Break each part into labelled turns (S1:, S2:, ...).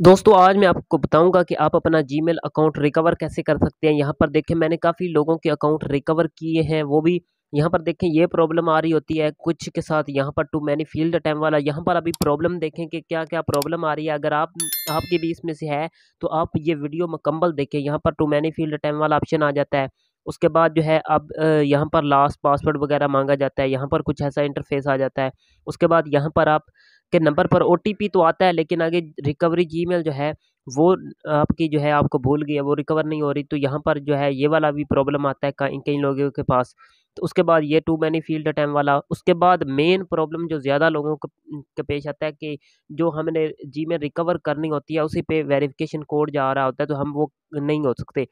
S1: दोस्तों आज मैं आपको बताऊंगा कि आप अपना जीमेल अकाउंट रिकवर कैसे कर सकते हैं यहाँ पर देखें मैंने काफ़ी लोगों के अकाउंट रिकवर किए हैं वो भी यहाँ पर देखें ये प्रॉब्लम आ रही होती है कुछ के साथ यहाँ पर टू मैनी फील्ड अटैम वाला यहाँ पर अभी प्रॉब्लम देखें कि क्या क्या प्रॉब्लम आ रही है अगर आप आपके भी इसमें से है तो आप ये वीडियो मुकम्मल देखें यहाँ पर टू मैनी फील्ड अटैम वाला ऑप्शन आ जाता है उसके बाद जो है अब यहाँ पर लास्ट पासवर्ड वगैरह मांगा जाता है यहाँ पर कुछ ऐसा इंटरफेस आ जाता है उसके बाद यहाँ पर आप के नंबर पर ओ तो आता है लेकिन आगे रिकवरी जी जो है वो आपकी जो है आपको भूल गया वो रिकवर नहीं हो रही तो यहाँ पर जो है ये वाला भी प्रॉब्लम आता है कई लोगों के पास तो उसके बाद ये टू मैनी फील्ड अटैम वाला उसके बाद मेन प्रॉब्लम जो ज़्यादा लोगों को पेश आता है कि जो हमने जी में रिकवर करनी होती है उसी पे वेरिफिकेशन कोड जा रहा होता है तो हम वो नहीं हो सकते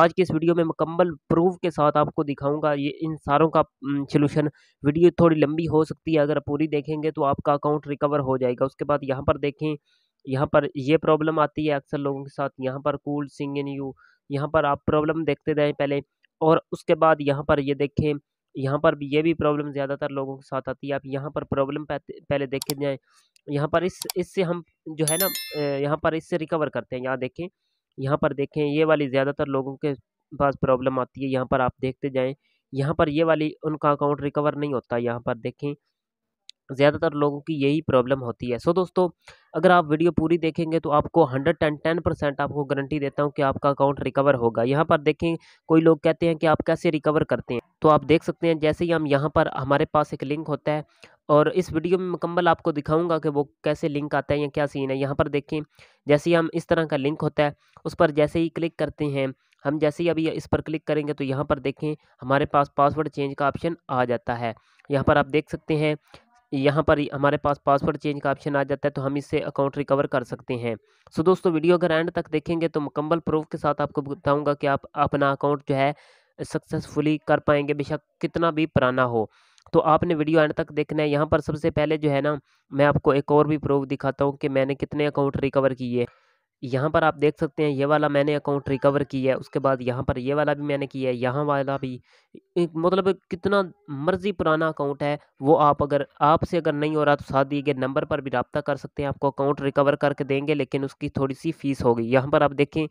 S1: आज की इस वीडियो में मुकम्मल प्रूफ के साथ आपको दिखाऊंगा ये इन सारों का सोलूशन वीडियो थोड़ी लंबी हो सकती है अगर पूरी देखेंगे तो आपका अकाउंट रिकवर हो जाएगा उसके बाद यहाँ पर देखें यहाँ पर ये प्रॉब्लम आती है अक्सर लोगों के साथ यहाँ पर कूल सिंग इन यू यहाँ पर आप प्रॉब्लम देखते रहें पहले और उसके बाद यहाँ पर ये देखें यहाँ पर भी ये भी प्रॉब्लम ज़्यादातर लोगों के साथ आती है आप यहाँ पर प्रॉब्लम पहले देखे जाएँ यहाँ पर इस इससे हम जो है ना यहाँ पर इससे रिकवर करते हैं यहाँ देखें यहाँ पर देखें ये वाली ज़्यादातर लोगों के पास प्रॉब्लम आती है यहाँ पर आप देखते जाएँ यहाँ पर ये वाली उनका अकाउंट रिकवर नहीं होता यहाँ पर देखें ज़्यादातर लोगों की यही प्रॉब्लम होती है सो so, दोस्तों अगर आप वीडियो पूरी देखेंगे तो आपको हंड्रेड एंड टेन परसेंट आपको गारंटी देता हूँ कि आपका अकाउंट रिकवर होगा यहाँ पर देखें कोई लोग कहते हैं कि आप कैसे रिकवर करते हैं तो आप देख सकते हैं जैसे ही हम यहाँ पर हमारे पास एक लिंक होता है और इस वीडियो में मुकम्मल आपको दिखाऊंगा कि वो कैसे लिंक आता है या क्या सीन है यहाँ पर देखें जैसे ही हम इस तरह का लिंक होता है उस पर जैसे ही क्लिक करते हैं हम जैसे ही अभी इस पर क्लिक करेंगे तो यहाँ पर देखें हमारे पास पासवर्ड चेंज का ऑप्शन आ जाता है यहाँ पर आप देख सकते हैं यहाँ पर हमारे पास पासवर्ड चेंज का ऑप्शन आ जाता है तो हम इससे अकाउंट रिकवर कर सकते हैं सो so, दोस्तों वीडियो अगर एंड तक देखेंगे तो मुकम्मल प्रूफ के साथ आपको बताऊँगा कि आप अपना अकाउंट जो है सक्सेसफुली कर पाएंगे बेशक कितना भी पुराना हो तो आपने वीडियो एंड तक देखना है यहाँ पर सबसे पहले जो है ना मैं आपको एक और भी प्रूफ दिखाता हूँ कि मैंने कितने अकाउंट रिकवर किए यहाँ पर आप देख सकते हैं ये वाला मैंने अकाउंट रिकवर किया है उसके बाद यहाँ पर ये वाला भी मैंने किया है यहाँ वाला भी मतलब कितना मर्ज़ी पुराना अकाउंट है वो आप अगर आपसे अगर नहीं हो रहा तो साथ दिए गए नंबर पर भी रबता कर सकते हैं आपको अकाउंट रिकवर करके देंगे लेकिन उसकी थोड़ी सी फ़ीस होगी यहाँ पर आप देखें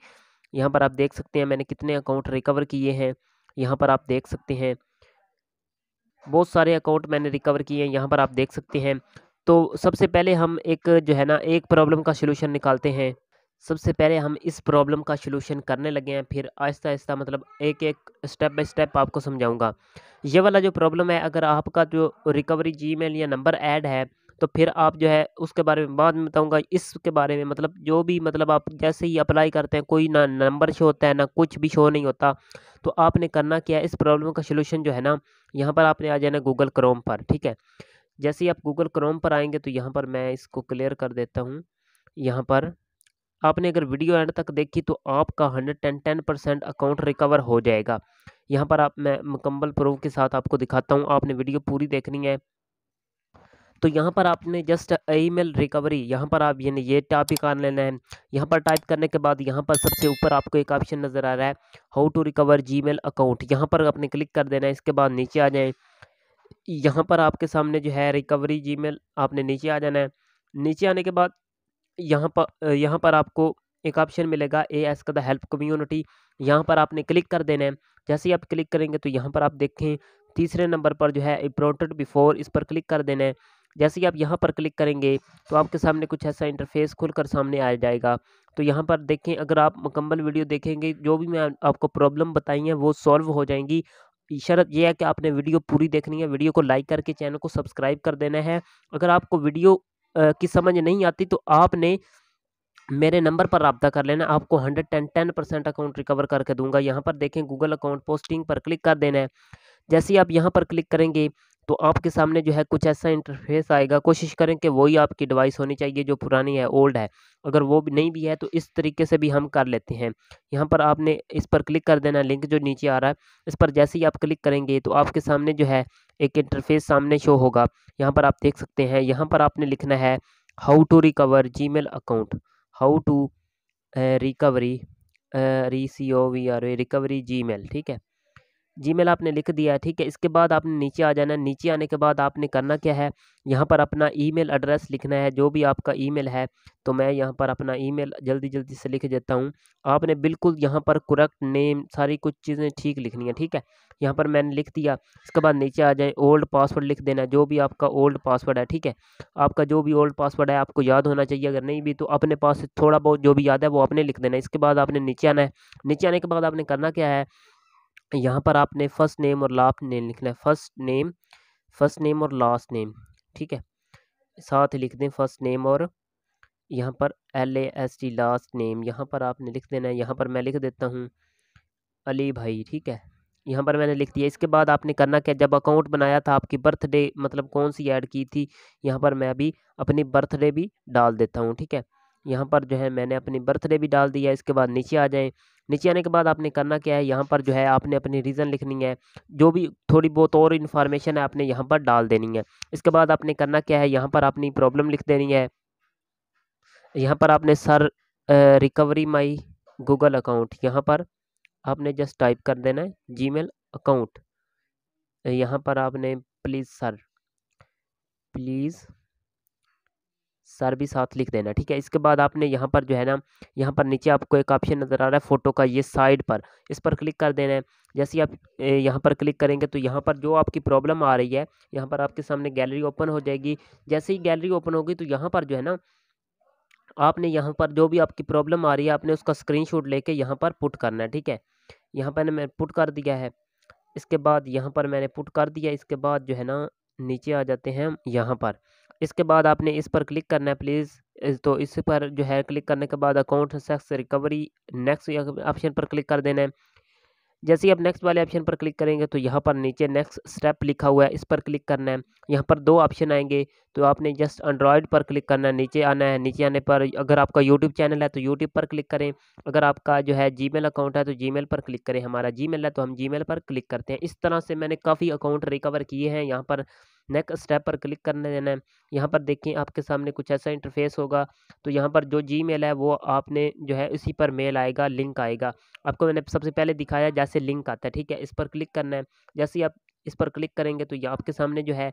S1: यहाँ पर आप देख सकते हैं मैंने कितने अकाउंट रिकवर किए हैं यहाँ पर आप देख सकते हैं बहुत सारे अकाउंट मैंने रिकवर किए हैं यहाँ पर आप देख सकते हैं तो सबसे पहले हम एक जो है ना एक प्रॉब्लम का सलूशन निकालते हैं सबसे पहले हम इस प्रॉब्लम का सलूशन करने लगे हैं फिर आहिस्ता आहिस्ता मतलब एक एक स्टेप बाय स्टेप आपको समझाऊंगा ये वाला जो प्रॉब्लम है अगर आपका जो रिकवरी जी मेल या नंबर ऐड है तो फिर आप जो है उसके बारे में बाद में बताऊंगा इसके बारे में मतलब जो भी मतलब आप जैसे ही अप्लाई करते हैं कोई ना नंबर शो होता है ना कुछ भी शो नहीं होता तो आपने करना क्या है इस प्रॉब्लम का सलूशन जो है ना यहाँ पर आपने आ जाना गूगल क्रोम पर ठीक है जैसे ही आप गूगल क्रोम पर आएंगे तो यहाँ पर मैं इसको क्लियर कर देता हूँ यहाँ पर आपने अगर वीडियो एंड तक देखी तो आपका hundred ten ten percent account recover हो जाएगा यहाँ पर आप मैं मुकम्मल प्रूफ के साथ आपको दिखाता हूँ आपने वीडियो पूरी देखनी है तो यहाँ पर आपने जस्ट ईमेल रिकवरी यहाँ पर आप ये ये टॉपिक कर लेना है यहाँ पर टाइप करने के बाद यहाँ पर सबसे ऊपर आपको एक ऑप्शन नज़र आ रहा है how to recover Gmail account यहाँ पर आपने क्लिक कर देना है इसके बाद नीचे आ जाएं यहाँ पर आपके सामने जो है रिकवरी जीमेल आपने नीचे आ जाना है नीचे आने के बाद यहाँ पर यहाँ पर आपको एक ऑप्शन मिलेगा ask the help community यहाँ पर आपने क्लिक कर देना है जैसे ही आप क्लिक करेंगे तो यहाँ पर आप देखें तीसरे नंबर पर जो है इम्प्रोटेड बिफोर इस पर क्लिक कर देना है जैसे ही आप यहाँ पर क्लिक करेंगे तो आपके सामने कुछ ऐसा इंटरफेस खुलकर सामने आ जाएगा तो यहाँ पर देखें अगर आप मुकम्मल वीडियो देखेंगे जो भी मैं आपको प्रॉब्लम बताई है वो सॉल्व हो जाएंगी शर्त यह है कि आपने वीडियो पूरी देखनी है वीडियो को लाइक करके चैनल को सब्सक्राइब कर देना है अगर आपको वीडियो की समझ नहीं आती तो आपने मेरे नंबर पर रबता कर लेना आपको hundred ten ten percent account recover करके दूंगा यहाँ पर देखें गूगल अकाउंट पोस्टिंग पर क्लिक कर देना है जैसे ही आप यहाँ पर क्लिक करेंगे तो आपके सामने जो है कुछ ऐसा इंटरफेस आएगा कोशिश करें कि वही आपकी डिवाइस होनी चाहिए जो पुरानी है ओल्ड है अगर वो भी नहीं भी है तो इस तरीके से भी हम कर लेते हैं यहाँ पर आपने इस पर क्लिक कर देना लिंक जो नीचे आ रहा है इस पर जैसे ही आप क्लिक करेंगे तो आपके सामने जो है एक इंटरफेस सामने शो होगा यहाँ पर आप देख सकते हैं यहाँ पर आपने लिखना है how to recover G account how to recovery re C O V R recovery जी ठीक है जी आपने लिख दिया है ठीक है इसके बाद आपने नीचे आ जाना है नीचे आने के बाद आपने करना क्या है यहाँ पर अपना ईमेल एड्रेस लिखना है जो भी आपका ईमेल है तो मैं यहाँ पर अपना ईमेल जल्दी जल्दी से लिख देता हूँ आपने बिल्कुल यहाँ पर करेक्ट नेम सारी कुछ चीज़ें ठीक लिखनी है ठीक है यहाँ पर मैंने लिख दिया इसके बाद नीचे आ जाए ओल्ड पासवर्ड लिख देना जो भी आपका ओल्ड पासवर्ड है ठीक है आपका जो भी ओल्ड पासवर्ड है आपको याद होना चाहिए अगर नहीं भी तो अपने पास थोड़ा बहुत जो भी याद है वो अपने लिख देना इसके बाद आपने नीचे आना है नीचे आने के बाद आपने करना क्या है यहाँ पर आपने फर्स्ट नेम और लास्ट नेम लिखना है फर्स्ट नेम फर्स्ट नेम और लास्ट नेम ठीक है साथ ही लिख दें फर्स्ट नेम और यहाँ पर L A S T last name यहाँ पर आपने लिख देना है यहाँ पर मैं लिख देता हूँ अली भाई ठीक है यहाँ पर मैंने लिख दिया इसके बाद आपने करना क्या जब अकाउंट बनाया था आपकी बर्थडे मतलब कौन सी ऐड की थी यहाँ पर मैं अभी अपनी बर्थडे भी डाल देता हूँ ठीक है यहाँ पर जो है मैंने अपनी बर्थडे भी डाल दिया इसके बाद नीचे आ जाएँ नीचे आने के बाद आपने करना क्या है यहाँ पर जो है आपने अपनी रीज़न लिखनी है जो भी थोड़ी बहुत और इन्फॉर्मेशन है आपने यहाँ पर डाल देनी है इसके बाद आपने करना क्या है यहाँ पर अपनी प्रॉब्लम लिख देनी है यहाँ पर आपने sir recovery my Google account यहाँ पर आपने जस्ट टाइप कर देना है जी अकाउंट यहाँ पर आपने प्लीज़ सर प्लीज़ सर भी साथ लिख देना ठीक है इसके बाद आपने यहाँ पर जो है ना यहाँ पर नीचे आपको एक ऑप्शन नज़र आ रहा है फ़ोटो का ये साइड पर इस पर क्लिक कर देना है जैसे आप यहाँ पर क्लिक करेंगे तो यहाँ पर जो आपकी प्रॉब्लम आ रही है यहाँ पर आपके सामने गैलरी ओपन हो जाएगी जैसे ही गैलरी ओपन होगी तो यहाँ पर जो है ना आपने यहाँ पर जो भी आपकी प्रॉब्लम आ रही है आपने उसका स्क्रीन शॉट लेके यहाँ पर पुट करना है ठीक है यहाँ पर मैंने पुट कर दिया है इसके बाद यहाँ पर मैंने पुट कर दिया इसके बाद जो है ना नीचे आ जाते हैं यहाँ पर इसके बाद आपने इस पर क्लिक करना है प्लीज़ तो इस पर जो है क्लिक करने के बाद account access recovery next option पर क्लिक कर देना है जैसे ही आप नेक्स्ट वाले ऑप्शन पर क्लिक करेंगे तो यहाँ पर नीचे नेक्स्ट स्टेप लिखा हुआ है इस पर क्लिक करना है यहाँ पर दो ऑप्शन आएंगे तो आपने जस्ट एंड्रॉयड पर क्लिक करना है नीचे आना है नीचे आने पर अगर आपका यूट्यूब चैनल है तो यूट्यूब पर क्लिक करें अगर आपका जो है जी अकाउंट है तो जी पर क्लिक करें हमारा जी है तो हम जी पर क्लिक करते हैं इस तरह से मैंने काफ़ी अकाउंट रिकवर किए हैं यहाँ पर नेक्स्ट स्टेप पर क्लिक करने देना है यहाँ पर देखें आपके सामने कुछ ऐसा इंटरफेस होगा तो यहाँ पर जो जी मेल है वो आपने जो है इसी पर मेल आएगा लिंक आएगा आपको मैंने सबसे पहले दिखाया जैसे लिंक आता है ठीक है इस पर क्लिक करना है जैसे ही आप इस पर क्लिक करेंगे तो ये आपके सामने जो है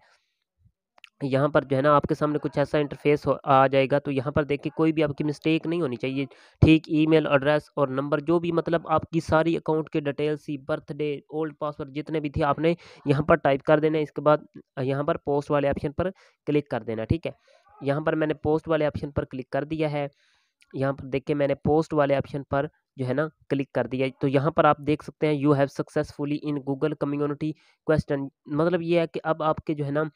S1: यहाँ पर जो है ना आपके सामने कुछ ऐसा इंटरफेस आ जाएगा तो यहाँ पर देखिए कोई भी आपकी मिस्टेक नहीं होनी चाहिए ठीक ईमेल एड्रेस और नंबर जो भी मतलब आपकी सारी अकाउंट के डिटेल्स ही बर्थडे ओल्ड पासवर्ड जितने भी थे आपने यहाँ पर टाइप कर देना इसके बाद यहाँ पर पोस्ट वाले ऑप्शन पर क्लिक कर देना ठीक है यहाँ पर मैंने पोस्ट वाले ऑप्शन पर क्लिक कर दिया है यहाँ पर देखिए मैंने पोस्ट वाले ऑप्शन पर जो है ना क्लिक कर दिया तो यहाँ पर आप देख सकते हैं you have successfully in Google community question मतलब ये है कि अब आपके जो है ना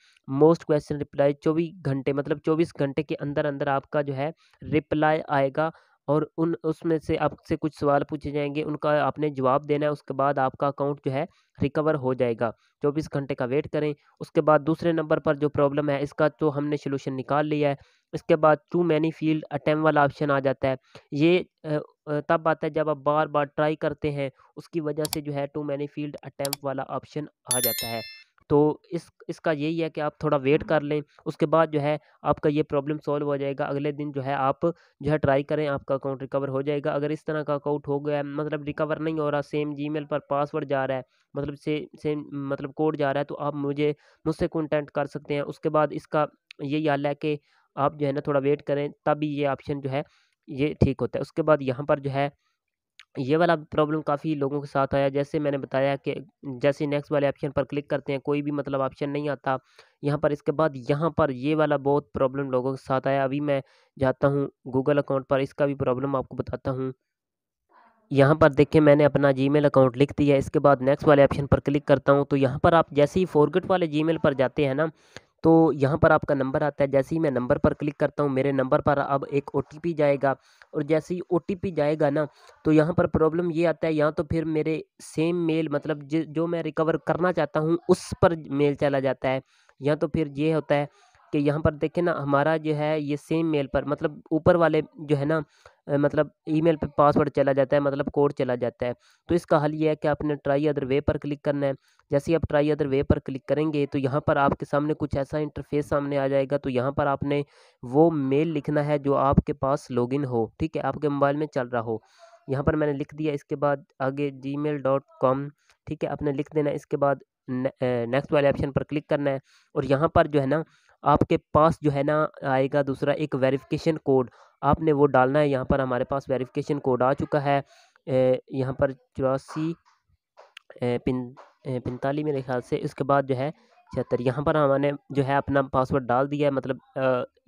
S1: मोस्ट क्वेश्चन रिप्लाई चौबीस घंटे मतलब चौबीस घंटे के अंदर अंदर आपका जो है रिप्लाई आएगा और उन उसमें से आपसे कुछ सवाल पूछे जाएंगे उनका आपने जवाब देना है उसके बाद आपका अकाउंट जो है रिकवर हो जाएगा चौबीस घंटे का वेट करें उसके बाद दूसरे नंबर पर जो प्रॉब्लम है इसका तो हमने सोल्यूशन निकाल लिया है इसके बाद टू मैनी फील्ड अटैम वाला ऑप्शन आ जाता है ये तब आता है जब आप बार बार ट्राई करते हैं उसकी वजह से जो है टू मैनी फील्ड अटैम्प वाला ऑप्शन आ जाता है तो इस इसका यही है कि आप थोड़ा वेट कर लें उसके बाद जो है आपका ये प्रॉब्लम सॉल्व हो जाएगा अगले दिन जो है आप जो है ट्राई करें आपका अकाउंट रिकवर हो जाएगा अगर इस तरह का अकाउंट हो गया मतलब रिकवर नहीं हो रहा सेम जीमेल पर पासवर्ड जा रहा है मतलब से सेम मतलब कोड जा रहा है तो आप मुझे मुझसे कॉन्टैक्ट कर सकते हैं उसके बाद इसका यही हाल है कि आप जो है ना थोड़ा वेट करें तभी ये ऑप्शन जो है ये ठीक होता है उसके बाद यहाँ पर जो है ये वाला प्रॉब्लम काफ़ी लोगों के साथ आया जैसे मैंने बताया कि जैसे नेक्स्ट वाले ऑप्शन पर क्लिक करते हैं कोई भी मतलब ऑप्शन नहीं आता यहाँ पर इसके बाद यहाँ पर ये वाला बहुत प्रॉब्लम लोगों के साथ आया अभी मैं जाता हूँ गूगल अकाउंट पर इसका भी प्रॉब्लम आपको बताता हूँ यहाँ पर देखिए मैंने अपना जी अकाउंट लिख दिया इसके बाद नेक्स्ट वाले ऑप्शन पर क्लिक करता हूँ तो यहाँ पर आप जैसे ही फॉरगेट वाले जी पर जाते हैं ना तो यहाँ पर आपका नंबर आता है जैसे ही मैं नंबर पर क्लिक करता हूँ मेरे नंबर पर अब एक ओ जाएगा और जैसे ही ओ जाएगा ना तो यहाँ पर प्रॉब्लम ये आता है यहाँ तो फिर मेरे सेम मेल मतलब जो मैं रिकवर करना चाहता हूँ उस पर मेल चला जाता है या तो फिर ये होता है कि यहाँ पर देखें ना हमारा जो है ये सेम मेल पर मतलब ऊपर वाले जो है ना मतलब ईमेल पे पासवर्ड चला जाता है मतलब कोड चला जाता है तो इसका हल ये है कि आपने ट्राई अदर वे पर क्लिक करना है जैसे ही आप ट्राई अदर वे पर क्लिक करेंगे तो यहाँ पर आपके सामने कुछ ऐसा इंटरफेस सामने आ जाएगा तो यहाँ पर आपने वो मेल लिखना है जो आपके पास लॉगिन हो ठीक है आपके मोबाइल में चल रहा हो यहाँ पर मैंने लिख दिया इसके बाद आगे जी ठीक है आपने लिख देना इसके बाद नेक्स्ट वाले ऑप्शन पर क्लिक करना है और यहाँ पर जो है ना आपके पास जो है ना आएगा दूसरा एक वेरिफिकेशन कोड आपने वो डालना है यहाँ पर हमारे पास वेरिफिकेशन कोड आ चुका है यहाँ पर चौरासी पिन पैंतालीस मेरे ख्याल से इसके बाद जो है छिहत्तर यहाँ पर हमने जो है अपना पासवर्ड डाल दिया है मतलब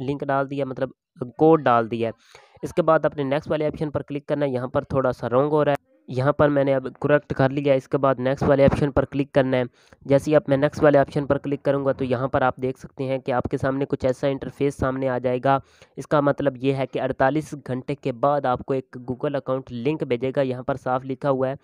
S1: लिंक डाल दिया मतलब कोड डाल दिया है इसके बाद अपने नेक्स्ट वाले ऑप्शन पर क्लिक करना है यहाँ पर थोड़ा सा रोंग हो रहा है यहाँ पर मैंने अब करेक्ट कर लिया इसके बाद नेक्स्ट वाले ऑप्शन पर क्लिक करना है जैसे ही आप मैं नेक्स्ट वाले ऑप्शन पर क्लिक करूँगा तो यहाँ पर आप देख सकते हैं कि आपके सामने कुछ ऐसा इंटरफेस सामने आ जाएगा इसका मतलब ये है कि 48 घंटे के बाद आपको एक गूगल अकाउंट लिंक भेजेगा यहाँ पर साफ लिखा हुआ है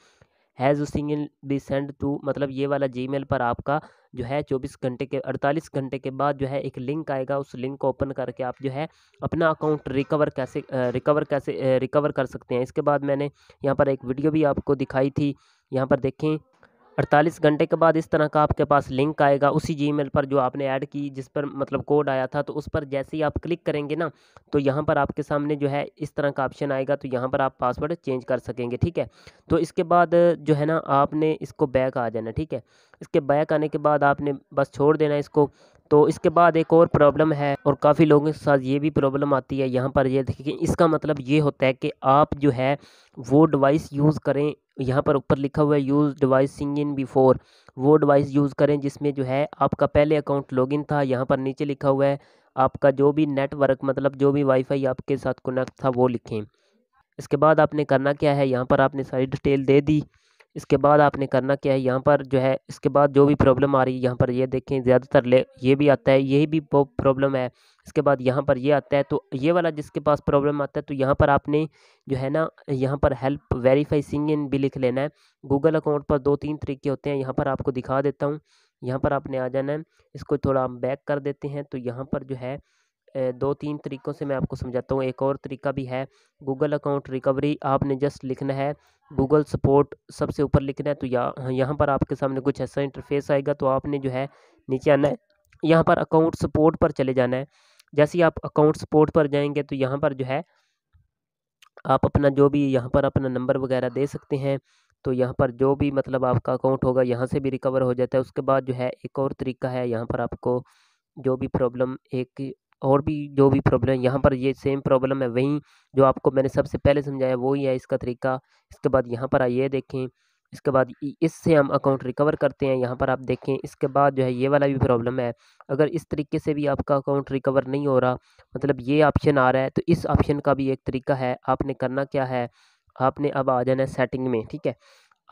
S1: has single be send to मतलब ये वाला जी पर आपका जो है चौबीस घंटे के अड़तालीस घंटे के बाद जो है एक लिंक आएगा उस लिंक को ओपन करके आप जो है अपना अकाउंट रिकवर कैसे रिकवर कैसे रिकवर कर सकते हैं इसके बाद मैंने यहाँ पर एक वीडियो भी आपको दिखाई थी यहाँ पर देखें अड़तालीस घंटे के बाद इस तरह का आपके पास लिंक आएगा उसी जी पर जो आपने ऐड की जिस पर मतलब कोड आया था तो उस पर जैसे ही आप क्लिक करेंगे ना तो यहाँ पर आपके सामने जो है इस तरह का ऑप्शन आएगा तो यहाँ पर आप पासवर्ड चेंज कर सकेंगे ठीक है तो इसके बाद जो है ना आपने इसको बैक आ जाना ठीक है इसके बैक आने के बाद आपने बस छोड़ देना इसको तो इसके बाद एक और प्रॉब्लम है और काफ़ी लोगों के साथ ये भी प्रॉब्लम आती है यहाँ पर ये देखिए इसका मतलब ये होता है कि आप जो है वो डिवाइस यूज़ करें यहाँ पर ऊपर लिखा हुआ है यूज़ डिवाइस सिंग इन बिफोर वो डिवाइस यूज़ करें जिसमें जो है आपका पहले अकाउंट लॉगिन था यहाँ पर नीचे लिखा हुआ है आपका जो भी नेटवर्क मतलब जो भी वाईफाई आपके साथ कनेक्ट था वो लिखें इसके बाद आपने करना क्या है यहाँ पर आपने सारी डिटेल दे दी इसके बाद आपने करना क्या है यहाँ पर जो है इसके बाद जो भी प्रॉब्लम आ रही है यहाँ पर ये देखें ज़्यादातर ले ये भी आता है यही भी प्रॉब्लम है इसके बाद यहाँ पर ये आता है तो ये वाला जिसके पास प्रॉब्लम आता है तो यहाँ पर आपने जो है ना यहाँ पर हेल्प वेरीफाई सिंग इन भी लिख लेना है गूगल अकाउंट पर दो तीन तरीके होते हैं यहाँ पर आपको दिखा देता हूँ यहाँ पर आपने आ जाना है इसको थोड़ा हम बैक कर देते हैं तो यहाँ पर जो है दो तीन तरीक़ों से मैं आपको समझाता हूँ एक और तरीका भी है गूगल अकाउंट रिकवरी आपने जस्ट लिखना है गूगल सपोर्ट सबसे ऊपर लिखना है तो या यहाँ पर आपके सामने कुछ ऐसा इंटरफेस आएगा तो आपने जो है नीचे आना है यहाँ पर अकाउंट सपोर्ट पर चले जाना है जैसे ही आप अकाउंट सपोर्ट पर जाएंगे तो यहाँ पर जो है आप अपना जो भी यहाँ पर अपना नंबर वगैरह दे सकते हैं तो यहाँ पर जो भी मतलब आपका अकाउंट होगा यहाँ से भी रिकवर हो जाता है उसके बाद जो है एक और तरीका है यहाँ पर आपको जो भी प्रॉब्लम एक और भी जो भी प्रॉब्लम यहाँ पर ये सेम प्रॉब्लम है वहीं जो आपको मैंने सबसे पहले समझाया वही है इसका तरीका इसके बाद यहाँ पर आइए देखें इसके बाद इससे हम अकाउंट रिकवर करते हैं यहाँ पर आप देखें इसके बाद जो है ये वाला भी प्रॉब्लम है अगर इस तरीके से भी आपका अकाउंट रिकवर नहीं हो रहा मतलब ये ऑप्शन आ रहा है तो इस ऑप्शन का भी एक तरीका है आपने करना क्या है आपने अब आ जाना है सेटिंग में ठीक है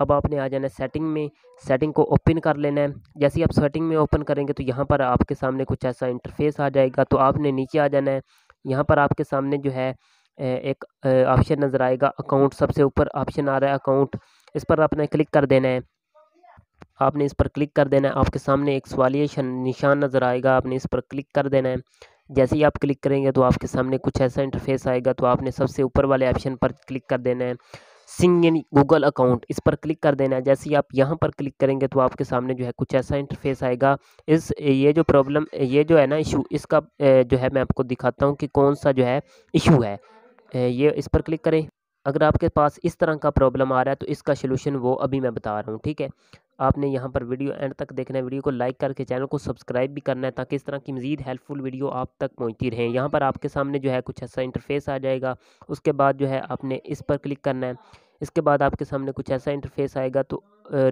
S1: अब आपने आ जाना है सेटिंग में सेटिंग को ओपन कर लेना है जैसे ही आप सेटिंग में ओपन करेंगे तो यहाँ पर आपके सामने कुछ ऐसा इंटरफेस आ जाएगा तो आपने नीचे आ जाना है यहाँ पर आपके सामने जो है एक ऑप्शन नज़र आएगा अकाउंट सबसे ऊपर ऑप्शन आ रहा है अकाउंट इस पर आपने क्लिक कर देना है आपने इस पर क्लिक कर देना है आपके सामने एक सवालिया निशान नज़र आएगा आपने इस पर क्लिक कर देना है जैसे ही आप क्लिक करेंगे तो आपके सामने कुछ ऐसा इंटरफेस आएगा तो आपने सबसे ऊपर वाले ऑप्शन पर क्लिक कर देना है सिंग इन गूगल अकाउंट इस पर क्लिक कर देना है जैसे ही आप यहाँ पर क्लिक करेंगे तो आपके सामने जो है कुछ ऐसा इंटरफेस आएगा इस ये जो प्रॉब्लम ये जो है ना इशू इसका जो है मैं आपको दिखाता हूँ कि कौन सा जो है इशू है ये इस पर क्लिक करें अगर आपके पास इस तरह का प्रॉब्लम आ रहा है तो इसका सोल्यूशन वो अभी मैं बता रहा हूँ ठीक है आपने यहाँ पर वीडियो एंड तक देखना है वीडियो को लाइक करके चैनल को सब्सक्राइब भी करना है ताकि इस तरह की मजीद हेल्पफुल वीडियो आप तक पहुँचती रहें यहाँ पर आपके सामने जो है कुछ ऐसा इंटरफेस आ जाएगा उसके बाद जो है आपने इस पर क्लिक करना है इसके बाद आपके सामने कुछ ऐसा इंटरफेस आएगा तो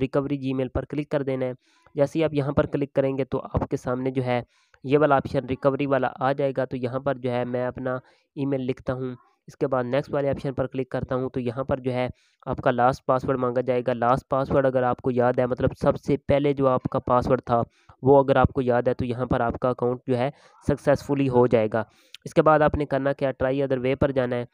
S1: रिकवरी जी पर क्लिक कर देना है जैसे ही आप यहाँ पर क्लिक करेंगे तो आपके सामने जो है ये वाला ऑप्शन रिकवरी वाला आ जाएगा तो यहाँ पर जो है मैं अपना ईमेल लिखता हूँ इसके बाद नेक्स्ट वाले ऑप्शन पर क्लिक करता हूँ तो यहाँ पर जो है आपका लास्ट पासवर्ड मांगा जाएगा लास्ट पासवर्ड अगर आपको याद है मतलब सबसे पहले जो आपका पासवर्ड था वो अगर आपको याद है तो यहाँ पर आपका अकाउंट जो है सक्सेसफुली हो जाएगा इसके बाद आपने करना क्या ट्राई अदर वे पर जाना है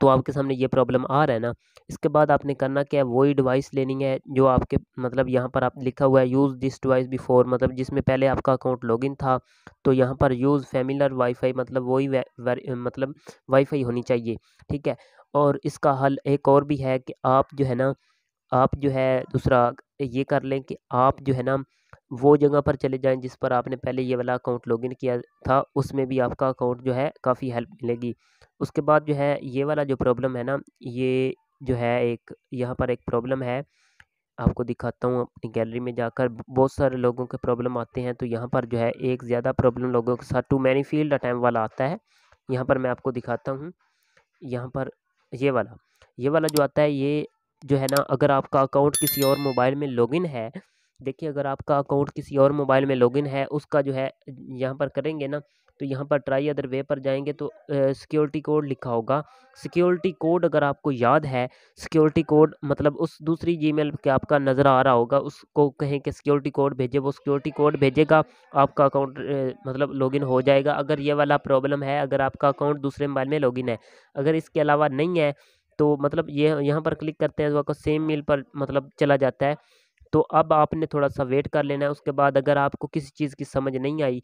S1: तो आपके सामने ये प्रॉब्लम आ रहा है ना इसके बाद आपने करना क्या है वही डिवाइस लेनी है जो आपके मतलब यहाँ पर आप लिखा हुआ है यूज़ दिस डिवाइस बिफोर मतलब जिसमें पहले आपका अकाउंट लॉगिन था तो यहाँ पर यूज़ फैमिलर वाईफाई मतलब वही मतलब वाईफाई होनी चाहिए ठीक है और इसका हल एक और भी है कि आप जो है ना आप जो है दूसरा ये कर लें कि आप जो है ना वो जगह पर चले जाएं जिस पर आपने पहले ये वाला अकाउंट लॉगिन किया था उसमें भी आपका अकाउंट जो है काफ़ी हेल्प मिलेगी उसके बाद जो है ये वाला जो प्रॉब्लम है ना ये जो है एक यहाँ पर एक प्रॉब्लम है आपको दिखाता हूँ अपनी गैलरी में जाकर बहुत सारे लोगों के प्रॉब्लम आते हैं तो यहाँ पर जो है एक ज़्यादा प्रॉब्लम लोगों के साथ टू मैनी फील्ड अटैम वाला आता है यहाँ पर मैं आपको दिखाता हूँ यहाँ पर ये वाला ये वाला जो आता है ये जो है ना अगर आपका अकाउंट किसी और मोबाइल में लॉगिन है देखिए अगर आपका अकाउंट किसी और मोबाइल में लॉगिन है उसका जो है यहाँ पर करेंगे ना तो यहाँ पर ट्राई अदर वे पर जाएंगे तो सिक्योरिटी कोड लिखा होगा सिक्योरिटी कोड अगर आपको याद है सिक्योरिटी कोड मतलब उस दूसरी जीमेल के आपका नज़र आ रहा होगा उसको कहें कि सिक्योरिटी कोड भेजे वो सिक्योरिटी कोड भेजेगा आपका अकाउंट मतलब लॉगिन हो जाएगा अगर ये वाला प्रॉब्लम है अगर आपका अकाउंट दूसरे मोबाइल में लॉगिन है अगर इसके अलावा नहीं है तो मतलब ये यह, यहाँ पर क्लिक करते हैं तो आपको सेम मेल पर मतलब चला जाता है तो अब आपने थोड़ा सा वेट कर लेना है उसके बाद अगर आपको किसी चीज़ की समझ नहीं आई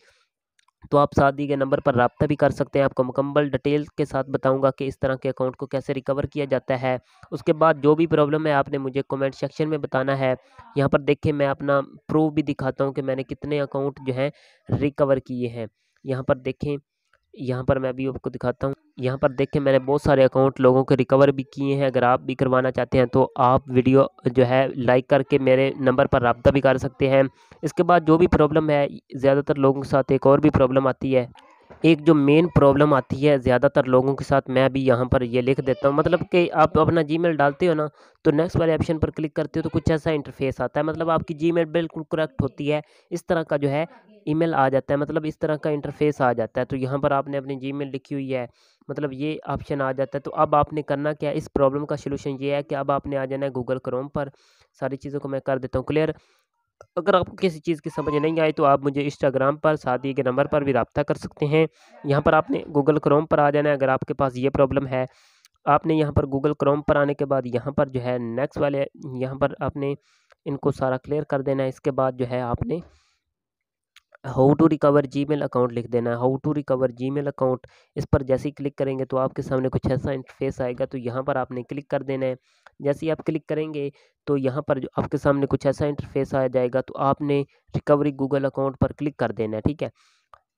S1: तो आप शादी के नंबर पर रबता भी कर सकते हैं आपको मुकम्मल डिटेल के साथ बताऊंगा कि इस तरह के अकाउंट को कैसे रिकवर किया जाता है उसके बाद जो भी प्रॉब्लम है आपने मुझे कमेंट सेक्शन में बताना है यहाँ पर देखें मैं अपना प्रूफ भी दिखाता हूँ कि मैंने कितने अकाउंट जो हैं रिकवर किए हैं यहाँ पर देखें यहाँ पर मैं अभी आपको दिखाता हूँ यहाँ पर देखें मैंने बहुत सारे अकाउंट लोगों के रिकवर भी किए हैं अगर आप भी करवाना चाहते हैं तो आप वीडियो जो है लाइक करके मेरे नंबर पर रबता भी कर सकते हैं इसके बाद जो भी प्रॉब्लम है ज़्यादातर लोगों के साथ एक और भी प्रॉब्लम आती है एक जो मेन प्रॉब्लम आती है ज़्यादातर लोगों के साथ मैं भी यहाँ पर ये लिख देता हूँ मतलब कि आप अपना जी डालते हो ना तो नेक्स्ट वाले ऑप्शन पर क्लिक करते हो तो कुछ ऐसा इंटरफेस आता है मतलब आपकी जी बिल्कुल करेक्ट होती है इस तरह का जो है ईमेल आ जाता है मतलब इस तरह का इंटरफेस आ जाता है तो यहाँ पर आपने अपनी जी लिखी हुई है मतलब ये ऑप्शन आ जाता है तो अब आपने करना क्या है इस प्रॉब्लम का सोल्यूशन ये है कि अब आपने आ जाना है गूगल क्रोम पर सारी चीज़ों को मैं कर देता हूँ क्लियर अगर आपको किसी चीज़ की समझ नहीं आई तो आप मुझे इंस्टाग्राम पर शादी के नंबर पर भी रबता कर सकते हैं यहाँ पर आपने गूगल क्रोम पर आ जाना है अगर आपके पास ये प्रॉब्लम है आपने यहाँ पर गूगल क्रोम पर आने के बाद यहाँ पर जो है नेक्स्ट वाले यहाँ पर आपने इनको सारा क्लियर कर देना है इसके बाद जो है आपने how to recover Gmail account लिख देना है how to recover Gmail account इस पर जैसे ही क्लिक करेंगे तो आपके सामने कुछ ऐसा इंटरफेस आएगा तो यहाँ पर आपने क्लिक कर देना है जैसे ही आप क्लिक करेंगे तो यहाँ पर जो आपके सामने कुछ ऐसा इंटरफेस आ जाएगा तो आपने रिकवरी गूगल अकाउंट पर क्लिक कर देना है ठीक है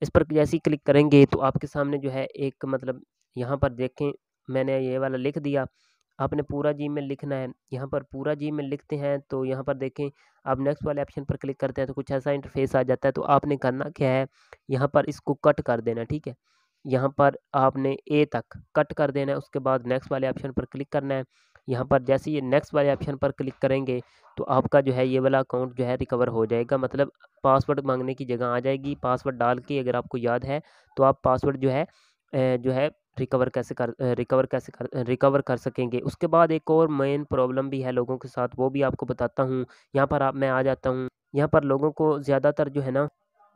S1: इस पर जैसे ही क्लिक करेंगे तो आपके सामने जो है एक मतलब यहाँ पर देखें मैंने ये वाला लिख दिया आपने पूरा जी में लिखना है यहाँ पर पूरा जी में लिखते हैं तो यहाँ पर देखें आप नेक्स्ट वाले ऑप्शन पर क्लिक करते हैं तो कुछ ऐसा इंटरफेस आ जाता है तो आपने करना क्या है यहाँ पर इसको कट कर देना ठीक है यहाँ पर आपने ए तक कट कर देना है उसके बाद नेक्स्ट वाले ऑप्शन पर क्लिक करना है यहाँ पर जैसे ये नेक्स्ट वाले ऑप्शन पर क्लिक करेंगे तो आपका जो है ये वाला अकाउंट जो है रिकवर हो जाएगा मतलब पासवर्ड मांगने की जगह आ जाएगी पासवर्ड डाल के अगर आपको याद है तो आप पासवर्ड जो है जो है रिकवर कैसे कर रिकवर कैसे कर रिकवर कर सकेंगे उसके बाद एक और मेन प्रॉब्लम भी है लोगों के साथ वो भी आपको बताता हूँ यहाँ पर आप मैं आ जाता हूँ यहाँ पर लोगों को ज़्यादातर जो है ना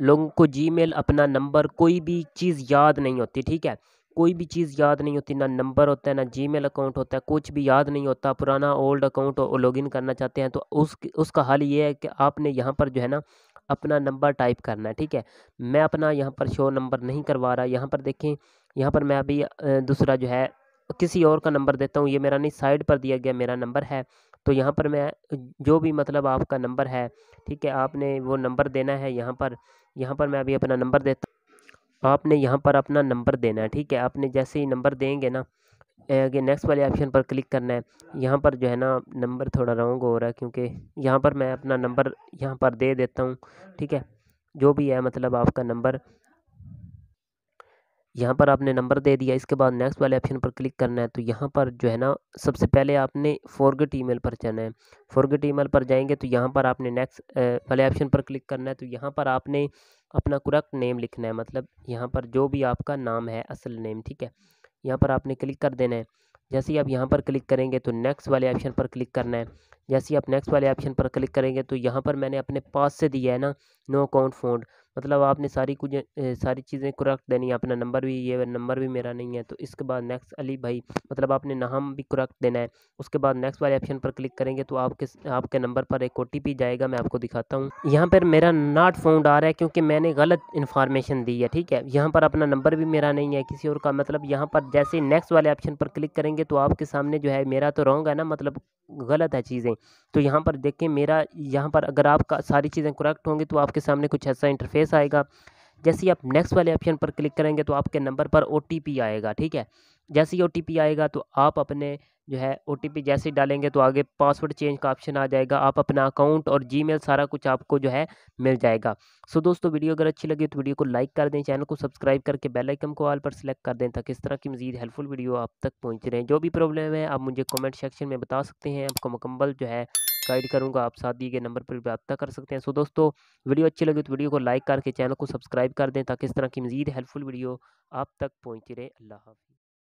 S1: लोगों को जीमेल अपना नंबर कोई भी चीज़ याद नहीं होती ठीक है कोई भी चीज़ याद नहीं होती ना नंबर होता है ना जीमेल अकाउंट होता है कुछ भी याद नहीं होता पुराना ओल्ड अकाउंट लॉगिन करना चाहते हैं तो उस उसका हाल ये है कि आपने यहाँ पर जो है ना अपना नंबर टाइप करना है ठीक है मैं अपना यहाँ पर शो नंबर नहीं करवा रहा यहाँ पर देखें यहाँ पर मैं अभी दूसरा जो है किसी और का नंबर देता हूँ ये मेरा नहीं साइड पर दिया गया मेरा नंबर है तो यहाँ पर मैं जो भी मतलब आपका नंबर है ठीक है आपने वो नंबर देना है यहाँ पर यहाँ पर मैं अभी अपना नंबर देता हूँ आपने यहाँ पर अपना नंबर देना है ठीक है आपने जैसे ही नंबर देंगे ना आगे नेक्स्ट वाले ऑप्शन पर क्लिक करना है यहाँ पर जो है ना नंबर थोड़ा रॉन्ग हो रहा है क्योंकि यहाँ पर मैं अपना नंबर यहाँ पर दे देता हूँ ठीक है जो भी है मतलब आपका नंबर यहाँ पर आपने नंबर दे दिया इसके बाद नेक्स्ट वाले ऑप्शन पर क्लिक करना है तो यहाँ पर जो है ना सबसे पहले आपने फॉरगेट ईमेल पर जाना है फॉरगेट ईमेल पर जाएंगे तो यहाँ पर आपने नेक्स्ट वाले ऑप्शन पर क्लिक करना है तो यहाँ पर आपने अपना करेक्ट नेम लिखना है मतलब यहाँ पर जो भी आपका नाम है असल नेम ठीक है यहाँ पर आपने क्लिक कर देना है जैसे ही आप यहाँ पर क्लिक करेंगे तो नेक्स्ट वाले ऑप्शन पर क्लिक करना है जैसे ही आप नेक्स्ट वाले ऑप्शन पर क्लिक करेंगे तो यहाँ पर मैंने अपने पास से दिया है ना नो अकाउंट फोन मतलब आपने सारी कुछ सारी चीज़ें करेक्ट देनी है अपना नंबर भी ये नंबर भी मेरा नहीं है तो इसके बाद नेक्स्ट अली भाई मतलब आपने नाम भी कुरक देना है उसके बाद नेक्स्ट वाले ऑप्शन पर क्लिक करेंगे तो आपके आपके नंबर पर एक ओ जाएगा मैं आपको दिखाता हूँ यहाँ पर मेरा नॉट फाउंड आ रहा है क्योंकि मैंने गलत इन्फॉर्मेशन दी है ठीक है यहाँ पर अपना नंबर भी मेरा नहीं है किसी और का मतलब यहाँ पर जैसे नेक्स्ट वाले ऑप्शन पर क्लिक करेंगे तो आपके सामने जो है मेरा तो रॉन्ग है ना मतलब गलत है चीज़ें तो यहाँ पर देखें मेरा यहाँ पर अगर आपका सारी चीज़ें करेक्ट होंगी तो आपके सामने कुछ ऐसा इंटरफेस आएगा जैसे ही आप नेक्स्ट वाले ऑप्शन पर क्लिक करेंगे तो आपके नंबर पर ओ आएगा ठीक है जैसे ही ओ आएगा तो आप अपने जो है ओ जैसे ही डालेंगे तो आगे पासवर्ड चेंज का ऑप्शन आ जाएगा आप अपना अकाउंट और जीमेल सारा कुछ आपको जो है मिल जाएगा सो दोस्तों वीडियो अगर अच्छी लगी तो वीडियो को लाइक कर दें चैनल को सब्सक्राइब करके बेल आइकन को ऑल पर सेलेक्ट कर दें ताकि इस तरह की मजीद हेल्पफुल वीडियो आप तक पहुँच रहे हैं जो भी प्रॉब्लम है आप मुझे कॉमेंट सेक्शन में बता सकते हैं आपको मुकम्मल जो है गाइड करूँगा आप साथ दिए गए नंबर पर भी रब्ता कर सकते हैं सो दोस्तों वीडियो अच्छी लगी तो वीडियो को लाइक करके चैनल को सब्सक्राइब कर दें ताकि इस तरह की मजीद हेल्पफुल वीडियो आप तक पहुँच रहे अल्लाह हाफि